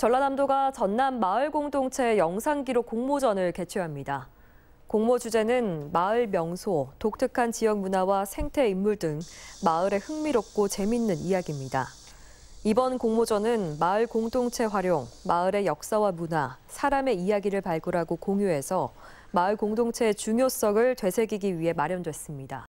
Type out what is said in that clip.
전라남도가 전남 마을 공동체 영상 기록 공모전을 개최합니다. 공모 주제는 마을 명소, 독특한 지역 문화와 생태 인물 등 마을의 흥미롭고 재밌는 이야기입니다. 이번 공모전은 마을 공동체 활용, 마을의 역사와 문화, 사람의 이야기를 발굴하고 공유해서 마을 공동체의 중요성을 되새기기 위해 마련됐습니다.